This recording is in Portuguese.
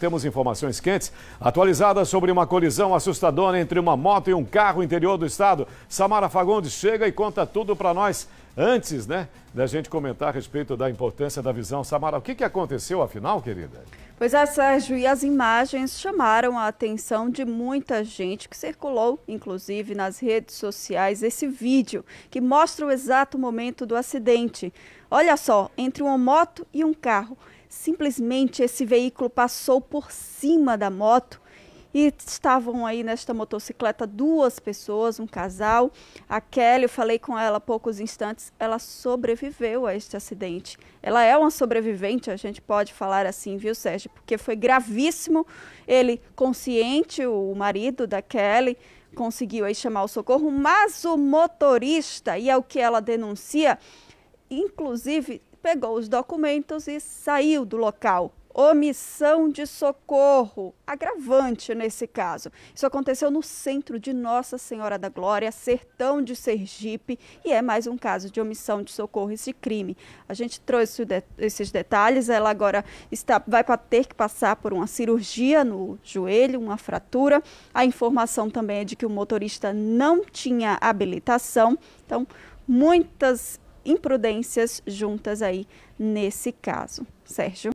Temos informações quentes atualizadas sobre uma colisão assustadora entre uma moto e um carro interior do estado. Samara Fagundes chega e conta tudo para nós antes, né, da gente comentar a respeito da importância da visão. Samara, o que, que aconteceu afinal, querida? Pois é, Sérgio, e as imagens chamaram a atenção de muita gente que circulou, inclusive nas redes sociais, esse vídeo que mostra o exato momento do acidente. Olha só, entre uma moto e um carro simplesmente esse veículo passou por cima da moto e estavam aí nesta motocicleta duas pessoas, um casal. A Kelly, eu falei com ela há poucos instantes, ela sobreviveu a este acidente. Ela é uma sobrevivente, a gente pode falar assim, viu, Sérgio? Porque foi gravíssimo. Ele, consciente, o marido da Kelly, conseguiu aí chamar o socorro, mas o motorista, e é o que ela denuncia, inclusive, pegou os documentos e saiu do local. Omissão de socorro, agravante nesse caso. Isso aconteceu no centro de Nossa Senhora da Glória, sertão de Sergipe, e é mais um caso de omissão de socorro e de crime. A gente trouxe esses detalhes. Ela agora está, vai ter que passar por uma cirurgia no joelho, uma fratura. A informação também é de que o motorista não tinha habilitação. Então, muitas imprudências juntas aí nesse caso. Sérgio.